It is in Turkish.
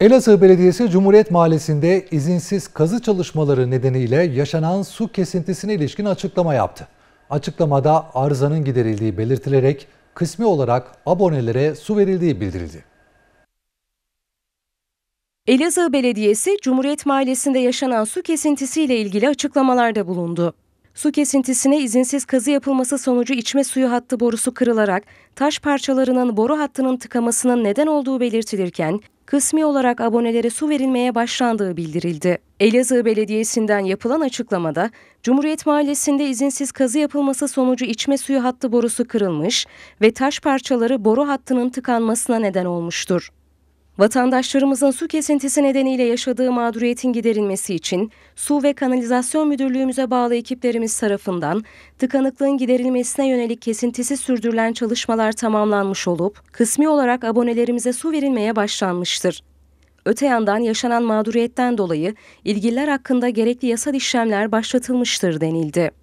Elazığ Belediyesi Cumhuriyet Mahallesi'nde izinsiz kazı çalışmaları nedeniyle yaşanan su kesintisine ilişkin açıklama yaptı. Açıklamada arızanın giderildiği belirtilerek kısmi olarak abonelere su verildiği bildirildi. Elazığ Belediyesi Cumhuriyet Mahallesi'nde yaşanan su kesintisiyle ilgili açıklamalarda bulundu. Su kesintisine izinsiz kazı yapılması sonucu içme suyu hattı borusu kırılarak taş parçalarının boru hattının tıkamasının neden olduğu belirtilirken kısmi olarak abonelere su verilmeye başlandığı bildirildi. Elazığ Belediyesi'nden yapılan açıklamada, Cumhuriyet Mahallesi'nde izinsiz kazı yapılması sonucu içme suyu hattı borusu kırılmış ve taş parçaları boru hattının tıkanmasına neden olmuştur. Vatandaşlarımızın su kesintisi nedeniyle yaşadığı mağduriyetin giderilmesi için Su ve Kanalizasyon Müdürlüğümüze bağlı ekiplerimiz tarafından tıkanıklığın giderilmesine yönelik kesintisi sürdürülen çalışmalar tamamlanmış olup kısmi olarak abonelerimize su verilmeye başlanmıştır. Öte yandan yaşanan mağduriyetten dolayı ilgililer hakkında gerekli yasal işlemler başlatılmıştır denildi.